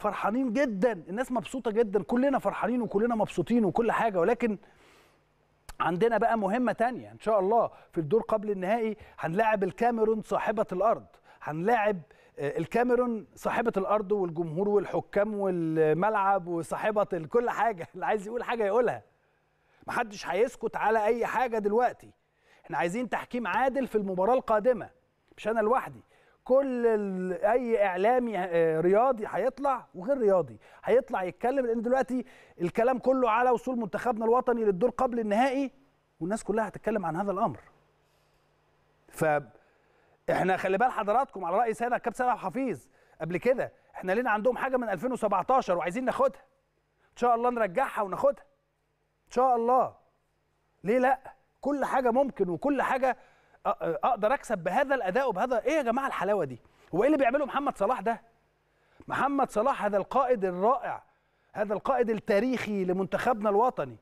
فرحانين جدا الناس مبسوطه جدا كلنا فرحانين وكلنا مبسوطين وكل حاجه ولكن عندنا بقى مهمه تانية ان شاء الله في الدور قبل النهائي هنلاعب الكاميرون صاحبه الارض هنلاعب آه، الكاميرون صاحبة الأرض والجمهور والحكام والملعب وصاحبة كل حاجة اللي عايز يقول حاجة يقولها محدش هيسكت على أي حاجة دلوقتي احنا عايزين تحكيم عادل في المباراة القادمة مش أنا لوحدي كل اي اعلامي آه، رياضي هيطلع وغير رياضي هيطلع يتكلم لان دلوقتي الكلام كله على وصول منتخبنا الوطني للدور قبل النهائي والناس كلها هتتكلم عن هذا الامر ف احنا خلي بال حضراتكم على راي سيدنا الكابتن سنه حفيظ قبل كده احنا لينا عندهم حاجه من 2017 وعايزين ناخدها ان شاء الله نرجعها وناخدها ان شاء الله ليه لا كل حاجه ممكن وكل حاجه اقدر اكسب بهذا الاداء وبهذا ايه يا جماعه الحلاوه دي هو ايه اللي بيعمله محمد صلاح ده محمد صلاح هذا القائد الرائع هذا القائد التاريخي لمنتخبنا الوطني